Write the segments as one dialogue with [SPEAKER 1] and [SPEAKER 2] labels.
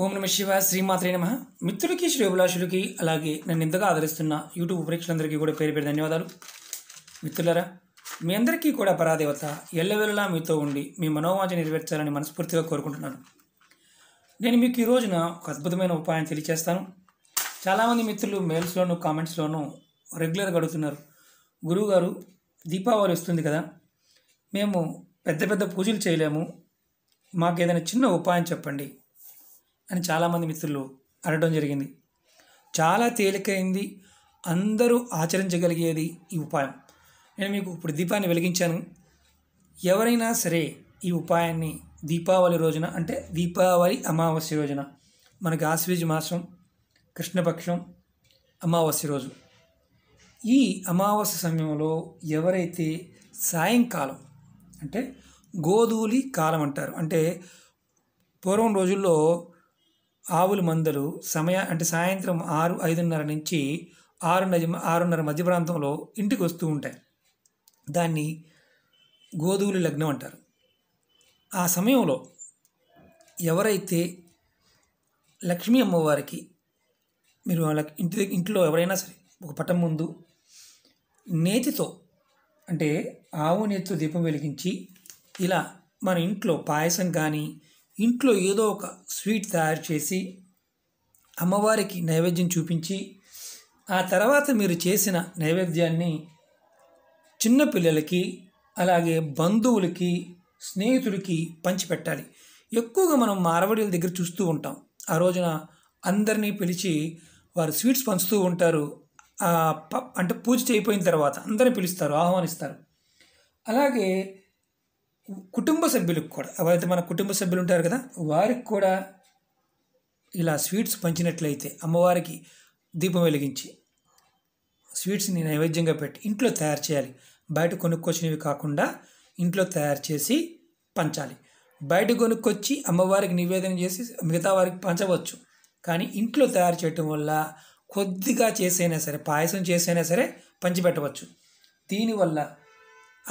[SPEAKER 1] ఓం నమ శివ శ్రీమాత్రే నమ మిత్రులకి శ్రేభిలాషులకి అలాగే నన్ను ఇంతగా ఆదరిస్తున్న యూట్యూబ్ ప్రేక్షకులందరికీ కూడా పేరు పేరు ధన్యవాదాలు మిత్రులరా మీ అందరికీ కూడా పరాదేవత ఎల్లవెల్లలా మీతో ఉండి మీ మనోవాంఛ నెరవేర్చాలని మనస్ఫూర్తిగా కోరుకుంటున్నాను నేను మీకు ఈ రోజున ఒక అద్భుతమైన ఉపాయం తెలియచేస్తాను చాలామంది మిత్రులు మెయిల్స్లోనూ కామెంట్స్లోనూ రెగ్యులర్గా అడుగుతున్నారు గురువుగారు దీపావళి వస్తుంది కదా మేము పెద్ద పెద్ద పూజలు చేయలేము మాకు ఏదైనా చిన్న ఉపాయం చెప్పండి అని చాలామంది మిత్రులు అడగడం జరిగింది చాలా తేలికైంది అందరూ ఆచరించగలిగేది ఈ ఉపాయం నేను మీకు ఇప్పుడు దీపాన్ని వెలిగించాను ఎవరైనా సరే ఈ ఉపాయాన్ని దీపావళి రోజున అంటే దీపావళి అమావాస్య రోజున మన ఆశ్వేజ మాసం కృష్ణపక్షం అమావాస్య రోజు ఈ అమావాస్య సమయంలో ఎవరైతే సాయంకాలం అంటే గోధూలి కాలం అంటారు అంటే పూర్వం రోజుల్లో ఆవుల మందలు సమయ అంటే సాయంత్రం ఆరు ఐదున్నర నుంచి ఆరు ఆరున్నర మధ్య ప్రాంతంలో ఇంటికి వస్తూ ఉంటాయి దాన్ని గోధువులు లగ్నం అంటారు ఆ సమయంలో ఎవరైతే లక్ష్మీ అమ్మవారికి మీరు ఇంటి ఇంట్లో ఎవరైనా సరే ఒక పటం ముందు నేతితో అంటే ఆవు నేతితో దీపం వెలిగించి ఇలా మన ఇంట్లో పాయసం కానీ ఇంట్లో ఏదో ఒక స్వీట్ తయారు చేసి అమ్మవారికి నైవేద్యం చూపించి ఆ తర్వాత మీరు చేసిన నైవేద్యాన్ని చిన్నపిల్లలకి అలాగే బంధువులకి స్నేహితులకి పంచిపెట్టాలి ఎక్కువగా మనం మార్వడీల దగ్గర చూస్తూ ఉంటాం ఆ రోజున అందరినీ పిలిచి వారు స్వీట్స్ పంచుతూ ఉంటారు అంటే పూజ చేయిపోయిన తర్వాత అందరిని పిలుస్తారు ఆహ్వానిస్తారు అలాగే కుటుంబ సభ్యులకు కూడా ఎవరైతే మన కుటుంబ సభ్యులు ఉంటారు కదా వారికి కూడా ఇలా స్వీట్స్ పంచినట్లయితే అమ్మవారికి దీపం వెలిగించి స్వీట్స్ని నైవేద్యంగా పెట్టి ఇంట్లో తయారు చేయాలి బయట కొనుక్కొచ్చినవి కాకుండా ఇంట్లో తయారు చేసి పంచాలి బయట కొనుక్కొచ్చి అమ్మవారికి నివేదన చేసి మిగతా వారికి పంచవచ్చు కానీ ఇంట్లో తయారు చేయటం వల్ల కొద్దిగా చేసైనా సరే పాయసం చేసైనా సరే పంచిపెట్టవచ్చు దీనివల్ల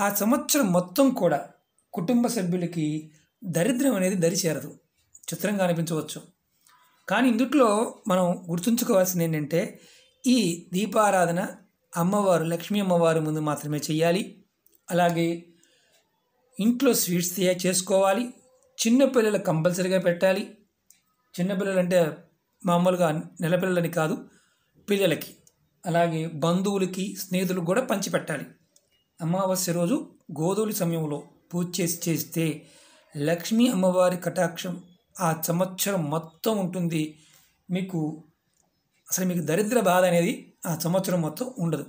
[SPEAKER 1] ఆ సంవత్సరం మొత్తం కూడా కుటుంబ సభ్యులకి దరిద్రం అనేది దరి చేరదు చిత్రంగా అనిపించవచ్చు కానీ ఇందుట్లో మనం గుర్తుంచుకోవాల్సింది ఏంటంటే ఈ దీపారాధన అమ్మవారు లక్ష్మీ అమ్మవారి ముందు మాత్రమే చేయాలి అలాగే ఇంట్లో స్వీట్స్ తయారు చేసుకోవాలి చిన్నపిల్లలు కంపల్సరీగా పెట్టాలి చిన్నపిల్లలు అంటే మామూలుగా నెలపిల్లలని కాదు పిల్లలకి అలాగే బంధువులకి స్నేహితులకు కూడా పంచిపెట్టాలి అమావాస్య రోజు గోధుల సమయంలో పూజ చేసి చేస్తే లక్ష్మీ అమ్మవారి కటాక్షం ఆ సంవత్సరం మొత్తం ఉంటుంది మీకు అసలు మీకు దరిద్ర బాధ అనేది ఆ సంవత్సరం మొత్తం ఉండదు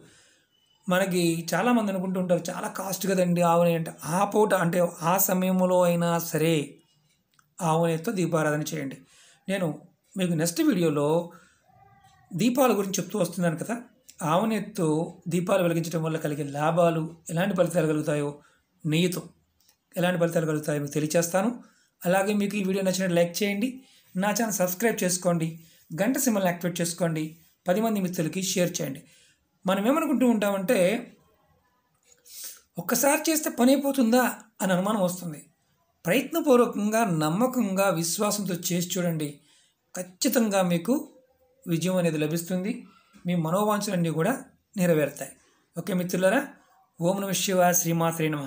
[SPEAKER 1] మనకి చాలామంది ఉంటారు చాలా కాస్ట్ కదండి ఆవుని అంటే ఆ పూట అంటే ఆ సమయంలో అయినా సరే ఆవునితో దీపారాధన చేయండి నేను మీకు నెక్స్ట్ వీడియోలో దీపాల గురించి చెప్తూ వస్తున్నాను కదా ఆవునెత్తు దీపాలు వెలిగించడం వల్ల కలిగే లాభాలు ఎలాంటి ఫలితాలు కలుగుతాయో నెయ్యితో ఎలాంటి ఫలితాలు కలుగుతాయో మీకు తెలియచేస్తాను అలాగే మీకు ఈ వీడియో నచ్చినట్టు లైక్ చేయండి నా ఛానల్ సబ్స్క్రైబ్ చేసుకోండి గంట సిమ్మల్ని యాక్టివేట్ చేసుకోండి పది మంది మిత్రులకి షేర్ చేయండి మనం ఏమనుకుంటూ ఉంటామంటే ఒక్కసారి చేస్తే పని అయిపోతుందా అని అనుమానం వస్తుంది ప్రయత్నపూర్వకంగా నమ్మకంగా విశ్వాసంతో చేసి చూడండి ఖచ్చితంగా మీకు విజయం అనేది లభిస్తుంది మీ మనోవాంఛలన్నీ కూడా నెరవేరుతాయి ఓకే మిత్రులారా ఓం నమ శివ శ్రీమాత్రే నమ